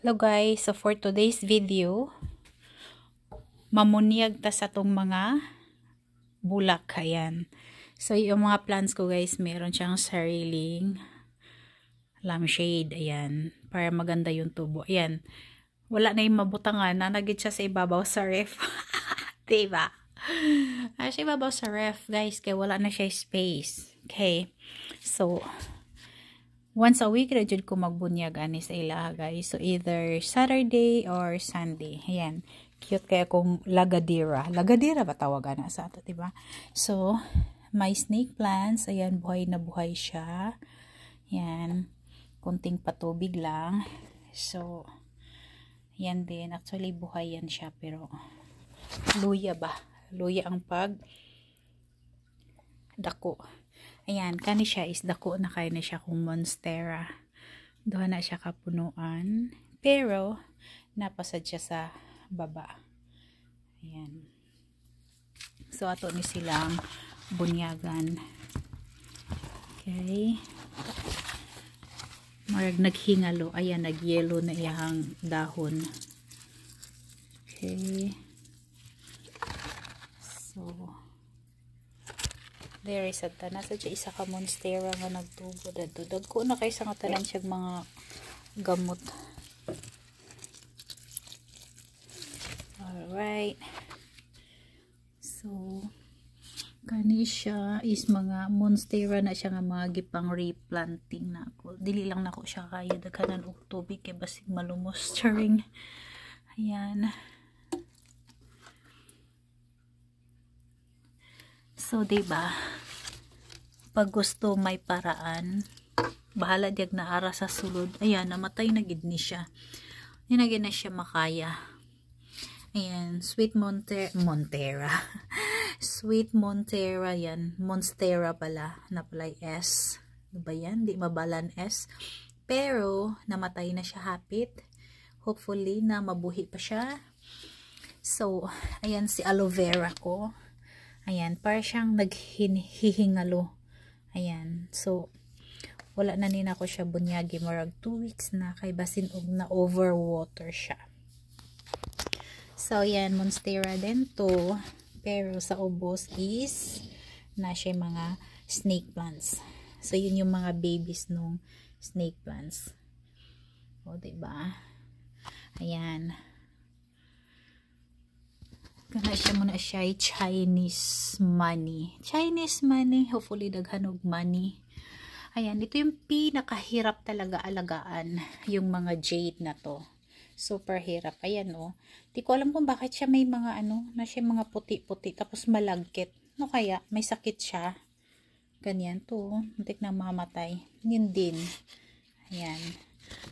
Hello guys, so for today's video, mamunyag ta sa tong mga bulak. Ayan. So yung mga plants ko guys, meron siyang sariling lampshade. Ayan. Para maganda yung tubo. Ayan. Wala na yung mabutangan. Nanagid siya sa ibabaw sa ref. diba? Ay, ah, sa ibabaw sa ref guys. Kaya wala na siya space. Okay. So, once a week ra jud ko magbunyag ani sa ilaha guys so either Saturday or Sunday ayan cute kay akong lagadira lagadira ba tawagan na sa ato diba so my snake plants ayan buhay na buhay siya ayan konting patubig lang so ayan din actually buhay yan siya pero luya ba luya ang pag dako Ayan, kani siya is dako na kay na siya kung monstera. Duha na siya kapunuan. Pero, napasad siya sa baba. Ayan. So, ato ni silang bunyagan. Okay. Marag naghingalo. Ayan, nagyelo na iyang dahon. Okay. So, There is at tanas at isa ka monstera nga nagtubo at dudag ko na kay sa katalan siya mga gamot. Alright. So, kani siya is mga monstera na siya nga mga gipang replanting na ako. Dili lang na ko siya kaya daghanan og tubig kay basig malumos charing. Ayan. So, di ba? Pag gusto may paraan, bahala diag na ara sa sulod. Ayan, namatay na gid ni siya. Hindi na siya makaya. Ayan, Sweet Monte Montera. Sweet Montera yan. Monstera pala. Napalay S. Diba yan? Di mabalan S. Pero, namatay na siya hapit. Hopefully na mabuhi pa siya. So, ayan si aloe vera ko. Ayan, para siyang naghihingalo. Ayan, so, wala na nina ko siya bunyagi. Marag 2 weeks na kay basin og na overwater siya. So, yan, monstera din to. Pero sa ubos is na siya mga snake plants. So, yun yung mga babies nung snake plants. O, diba? Ayan. Kana siya muna siya Chinese money. Chinese money, hopefully daghanog money. Ayan, ito yung pinakahirap talaga alagaan yung mga jade na to. Super hirap. Ayan Oh. Di ko alam kung bakit siya may mga ano, na siya mga puti-puti tapos malagkit. No kaya, may sakit siya. Ganyan to. Oh. Muntik na mamatay. Yun din. Ayan.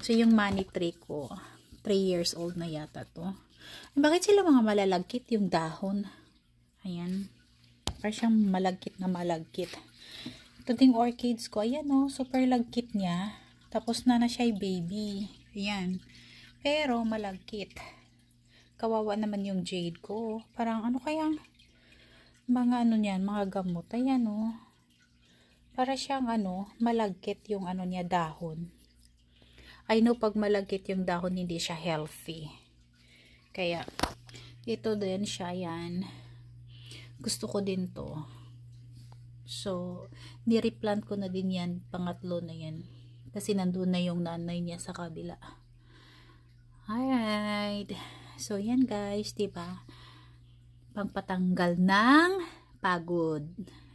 So yung money tree ko, 3 years old na yata to. Ay, bakit sila mga malalagkit yung dahon? Ayan. Parang siyang malagkit na malagkit. Ito ding orchids ko. Ayan oh, super lagkit niya. Tapos na na siya baby. Ayan. Pero malagkit. Kawawa naman yung jade ko. Parang ano kayang mga ano niyan, mga gamot. Ayan Oh. Para siyang ano, malagkit yung ano niya dahon. I know pag malagkit yung dahon, hindi siya healthy. Kaya, ito din siya, yan. Gusto ko din to. So, nireplant ko na din yan, pangatlo na yan. Kasi nandun na yung nanay niya sa kabila. Alright. So, yan guys, ba diba? Pangpatanggal ng pagod.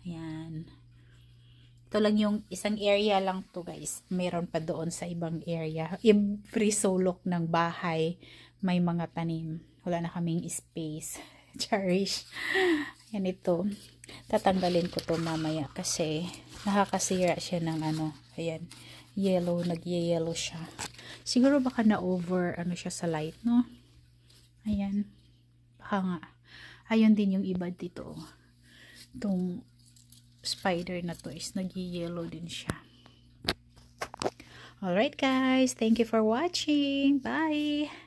Yan. Ito lang yung isang area lang to guys. Meron pa doon sa ibang area. Every sulok ng bahay, may mga tanim. Wala na kaming space. Cherish. Yan ito. Tatanggalin ko to mamaya kasi nakakasira siya ng ano. Ayan. Yellow. Nag-yellow siya. Siguro baka na-over ano siya sa light, no? Ayan. Baka nga. Ayun din yung iba dito. Itong spider na to is nag-yellow din siya. Alright guys, thank you for watching. Bye!